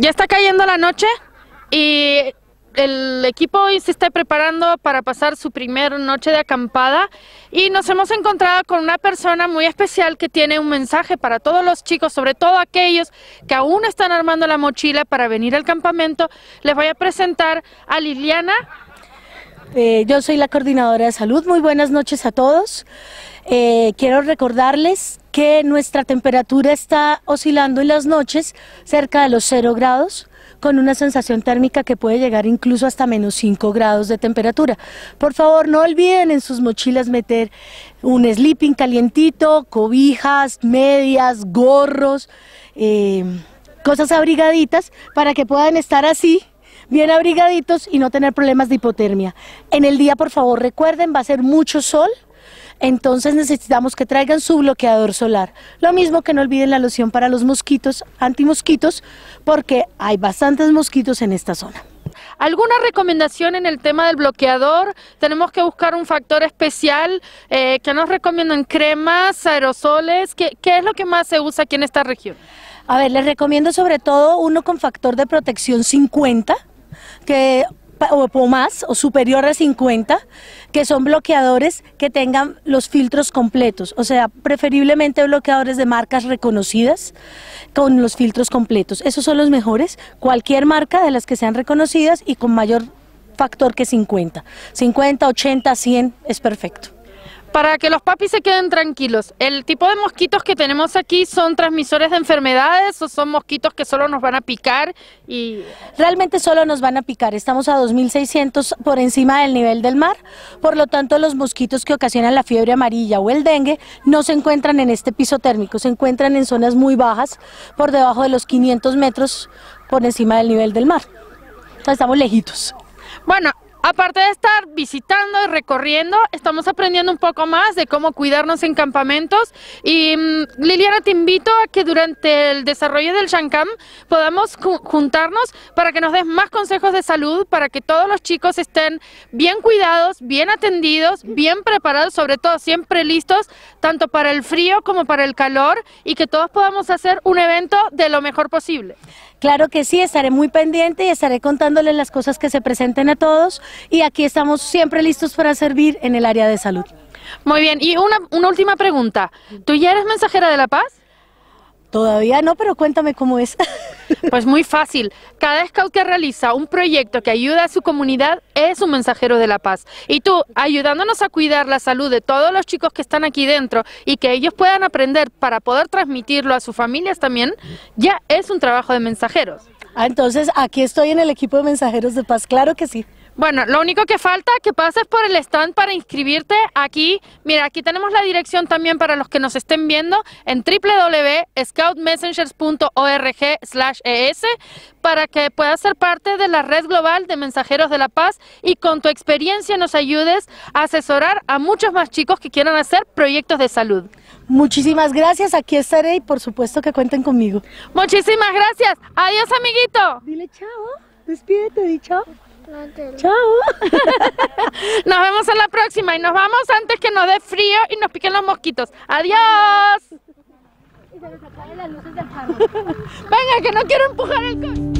Ya está cayendo la noche y el equipo hoy se está preparando para pasar su primera noche de acampada y nos hemos encontrado con una persona muy especial que tiene un mensaje para todos los chicos, sobre todo aquellos que aún están armando la mochila para venir al campamento. Les voy a presentar a Liliana eh, yo soy la coordinadora de salud. Muy buenas noches a todos. Eh, quiero recordarles que nuestra temperatura está oscilando en las noches cerca de los 0 grados con una sensación térmica que puede llegar incluso hasta menos 5 grados de temperatura. Por favor, no olviden en sus mochilas meter un sleeping calientito, cobijas, medias, gorros, eh, cosas abrigaditas para que puedan estar así bien abrigaditos y no tener problemas de hipotermia. En el día, por favor, recuerden, va a ser mucho sol, entonces necesitamos que traigan su bloqueador solar. Lo mismo que no olviden la loción para los mosquitos, antimosquitos, porque hay bastantes mosquitos en esta zona. ¿Alguna recomendación en el tema del bloqueador? ¿Tenemos que buscar un factor especial? Eh, que ¿Qué nos recomiendan? ¿Cremas, aerosoles? ¿Qué, ¿Qué es lo que más se usa aquí en esta región? A ver, les recomiendo sobre todo uno con factor de protección 50, que o, o más o superior a 50 que son bloqueadores que tengan los filtros completos, o sea, preferiblemente bloqueadores de marcas reconocidas con los filtros completos. Esos son los mejores, cualquier marca de las que sean reconocidas y con mayor factor que 50. 50, 80, 100 es perfecto para que los papis se queden tranquilos, el tipo de mosquitos que tenemos aquí son transmisores de enfermedades o son mosquitos que solo nos van a picar y... Realmente solo nos van a picar, estamos a 2.600 por encima del nivel del mar, por lo tanto los mosquitos que ocasionan la fiebre amarilla o el dengue no se encuentran en este piso térmico, se encuentran en zonas muy bajas, por debajo de los 500 metros por encima del nivel del mar, Entonces, estamos lejitos. Bueno, Aparte de estar visitando y recorriendo, estamos aprendiendo un poco más de cómo cuidarnos en campamentos y mm, Liliana te invito a que durante el desarrollo del Shankam podamos juntarnos para que nos des más consejos de salud, para que todos los chicos estén bien cuidados, bien atendidos, bien preparados, sobre todo siempre listos, tanto para el frío como para el calor y que todos podamos hacer un evento de lo mejor posible. Claro que sí, estaré muy pendiente y estaré contándoles las cosas que se presenten a todos y aquí estamos siempre listos para servir en el área de salud. Muy bien, y una, última pregunta. ¿Tú ya eres mensajera de la paz? Todavía no, pero cuéntame cómo es. Pues muy fácil. Cada scout que realiza un proyecto que ayuda a su comunidad es un mensajero de la paz. Y tú, ayudándonos a cuidar la salud de todos los chicos que están aquí dentro y que ellos puedan aprender para poder transmitirlo a sus familias también, ya es un trabajo de mensajeros. Ah, entonces aquí estoy en el equipo de mensajeros de paz, claro que sí. Bueno, lo único que falta que pases por el stand para inscribirte aquí. Mira, aquí tenemos la dirección también para los que nos estén viendo en www.scoutmessengers.org/es para que puedas ser parte de la red global de mensajeros de la paz y con tu experiencia nos ayudes a asesorar a muchos más chicos que quieran hacer proyectos de salud. Muchísimas gracias, aquí estaré y por supuesto que cuenten conmigo. Muchísimas gracias. Adiós, amiguito. Dile chao. ¿ah? Despídete, di chao. Chao. nos vemos en la próxima y nos vamos antes que nos dé frío y nos piquen los mosquitos. Adiós. Venga, que no quiero empujar el coche.